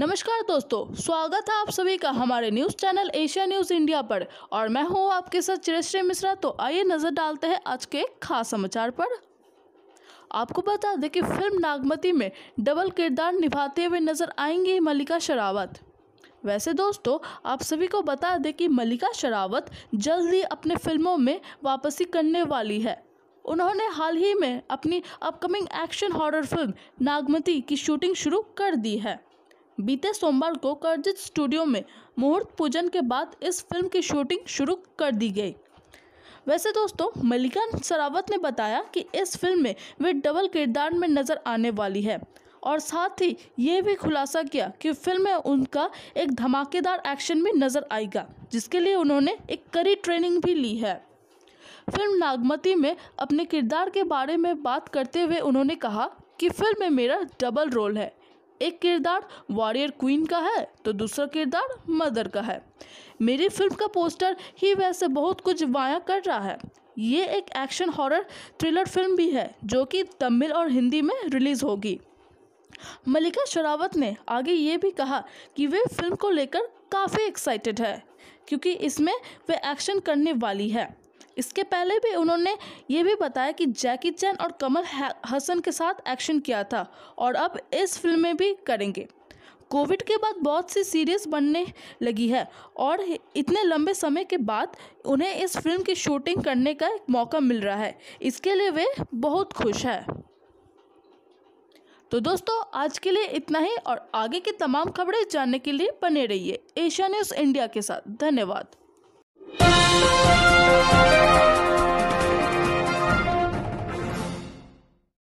नमस्कार दोस्तों स्वागत है आप सभी का हमारे news channel Asia News India पर और मैं हूँ आपके साथ चिरश्री मिश्रा तो आइए नजर डालते हैं आज के खास समाचार पर आपको बता दें कि फिल्म नागमती में डबल किरदार निभाते हुए नजर आएंगी मलिका शरावत वैसे दोस्तों आप सभी को बता दें कि मलिका शरावत जल्द ही अपने फिल्मों में वापसी करने वाली है उन्होंने हाल ही में अपनी upcoming action horror film Nagamati की शूटिंग शुरू कर दी है बीते सोमवार को करजित स्टूडियो में मुहूर्त पूजन के बाद इस फिल्म की शूटिंग शुरू कर दी गई वैसे दोस्तों मल्लिका सरावत ने बताया कि इस फिल्म में वे डबल किरदार में नज़र आने वाली है और साथ ही ये भी खुलासा किया कि फिल्म में उनका एक धमाकेदार एक्शन भी नज़र आएगा जिसके लिए उन्होंने एक कड़ी ट्रेनिंग भी ली है फिल्म नागमती में अपने किरदार के बारे में बात करते हुए उन्होंने कहा कि फिल्म में मेरा डबल रोल है एक किरदार वॉरियर क्वीन का है तो दूसरा किरदार मदर का है मेरी फिल्म का पोस्टर ही वैसे बहुत कुछ वाया कर रहा है ये एक एक्शन हॉरर थ्रिलर फिल्म भी है जो कि तमिल और हिंदी में रिलीज़ होगी मलिका शरावत ने आगे ये भी कहा कि वे फिल्म को लेकर काफ़ी एक्साइटेड है क्योंकि इसमें वे एक्शन करने वाली है इसके पहले भी उन्होंने ये भी बताया कि जैकी चैन और कमल हसन के साथ एक्शन किया था और अब इस फिल्म में भी करेंगे कोविड के बाद बहुत सी सीरीज बनने लगी है और इतने लंबे समय के बाद उन्हें इस फिल्म की शूटिंग करने का एक मौका मिल रहा है इसके लिए वे बहुत खुश हैं तो दोस्तों आज के लिए इतना ही और आगे की तमाम खबरें जानने के लिए बने रहिए एशिया न्यूज़ इंडिया के साथ धन्यवाद